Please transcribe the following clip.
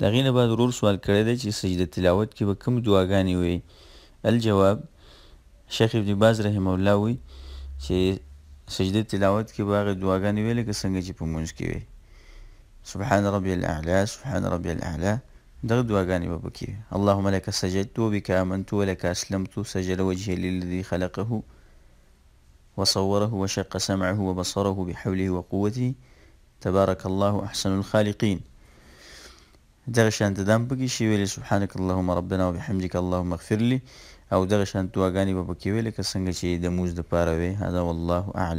د هغې نه بعد ورور سوال کړی دی چې سجده تلاوت کې به کوم دعاګانې وایي الجواب شیخ ابن باز رحمه الله وایي چې سجده تلاوت کې به هغې دعاګانې وایي لکه څنګه چې په لمونځ کې وایي سبحان ربي الاعلى سبحان ربي الاعلى دغه دعاګانې به پکې وي اللهم لك سجدت وبك امنت ولك اسلمت سجل وجهي للذي خلقه وصوره وشق سمعه وبصره بحوله وقوته تبارك الله احسن الخالقين دغه شان ته دم پکې شي ویلې سبحانك اللهم ربنا وبحمدك اللهم اغفر لي او دغه شان دعاګانې به پکې ویلې که څنګه چې د موز د پاره وي هذا والله اعلم